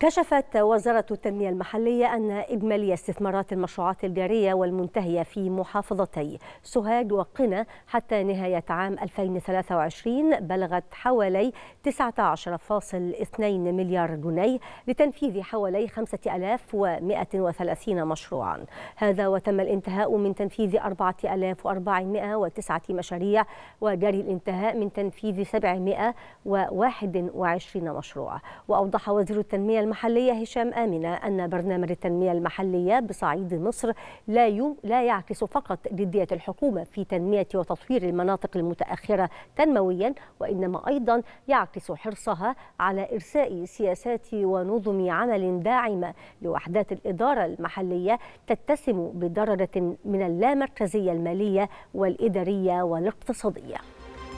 كشفت وزارة التنمية المحلية أن إجمالي استثمارات المشروعات الجارية والمنتهية في محافظتي سوهاج وقنا حتى نهاية عام 2023 بلغت حوالي 19.2 مليار جنيه لتنفيذ حوالي 5130 مشروعا هذا وتم الانتهاء من تنفيذ 4409 مشاريع وجري الانتهاء من تنفيذ 721 مشروع وأوضح وزير التنمية المحلية هشام آمنة أن برنامج التنمية المحلية بصعيد مصر لا لا يعكس فقط جدية الحكومة في تنمية وتطوير المناطق المتأخرة تنمويا وإنما أيضا يعكس حرصها على إرساء سياسات ونظم عمل داعمة لوحدات الإدارة المحلية تتسم بدرجة من اللامركزية المالية والإدارية والاقتصادية